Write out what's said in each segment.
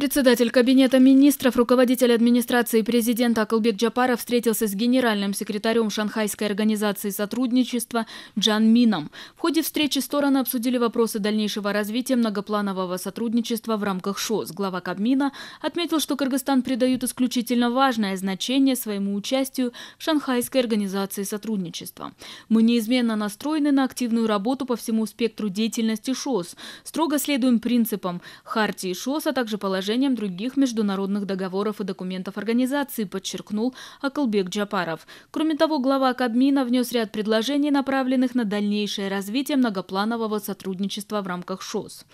Председатель Кабинета министров, руководитель администрации президента Акылбек Джапаров встретился с генеральным секретарем Шанхайской организации сотрудничества Джан Мином. В ходе встречи стороны обсудили вопросы дальнейшего развития многопланового сотрудничества в рамках ШОС. Глава Кабмина отметил, что Кыргызстан придает исключительно важное значение своему участию в Шанхайской организации сотрудничества. Мы неизменно настроены на активную работу по всему спектру деятельности ШОС, строго следуем принципам Хартии ШОС, а также положению приложением других международных договоров и документов организации, подчеркнул Акалбек Джапаров. Кроме того, глава Кабмина внес ряд предложений, направленных на дальнейшее развитие многопланового сотрудничества в рамках ШОС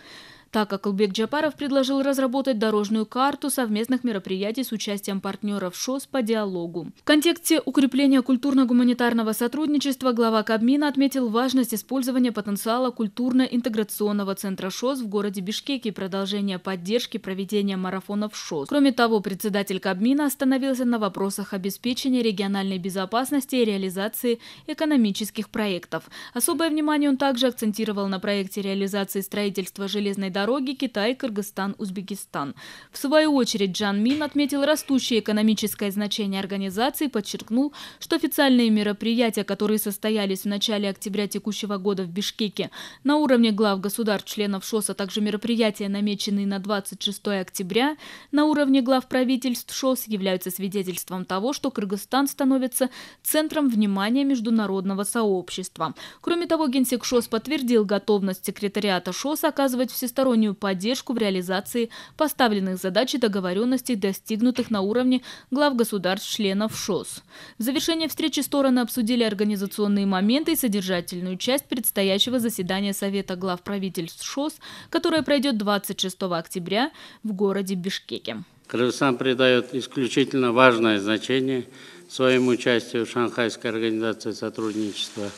так как Албек Джапаров предложил разработать дорожную карту совместных мероприятий с участием партнеров ШОС по диалогу. В контексте укрепления культурно-гуманитарного сотрудничества глава Кабмина отметил важность использования потенциала культурно-интеграционного центра ШОС в городе Бишкеке и продолжение поддержки проведения марафонов ШОС. Кроме того, председатель Кабмина остановился на вопросах обеспечения региональной безопасности и реализации экономических проектов. Особое внимание он также акцентировал на проекте реализации строительства железной дороги Китай-Кыргызстан-Узбекистан. В свою очередь Джан Мин отметил растущее экономическое значение организации и подчеркнул, что официальные мероприятия, которые состоялись в начале октября текущего года в Бишкеке на уровне глав государств-членов ШОС, а также мероприятия, намеченные на 26 октября на уровне глав правительств ШОС, являются свидетельством того, что Кыргызстан становится центром внимания международного сообщества. Кроме того, Генсек ШОС подтвердил готовность секретариата ШОС оказывать всестороннее всестороннюю поддержку в реализации поставленных задач и договоренностей, достигнутых на уровне глав государств-членов ШОС. В завершение встречи стороны обсудили организационные моменты и содержательную часть предстоящего заседания Совета глав правительств ШОС, которое пройдет 26 октября в городе Бишкеке. Кыргызстан придает исключительно важное значение своему участию в Шанхайской организации сотрудничества,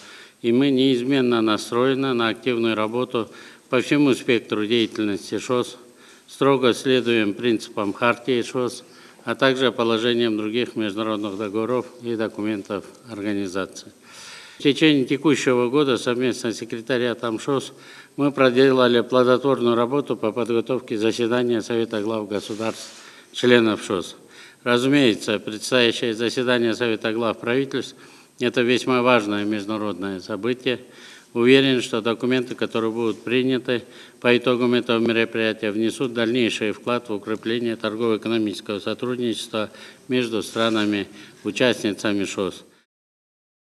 и мы неизменно настроены на активную работу по всему спектру деятельности ШОС, строго следуем принципам Хартии ШОС, а также положениям других международных договоров и документов организации. В течение текущего года совместно с секретариатом ШОС мы проделали плодотворную работу по подготовке заседания Совета глав государств, членов ШОС. Разумеется, предстоящее заседание Совета глав правительств – это весьма важное международное событие, Уверен, что документы, которые будут приняты по итогам этого мероприятия, внесут дальнейший вклад в укрепление торгово-экономического сотрудничества между странами-участницами ШОС.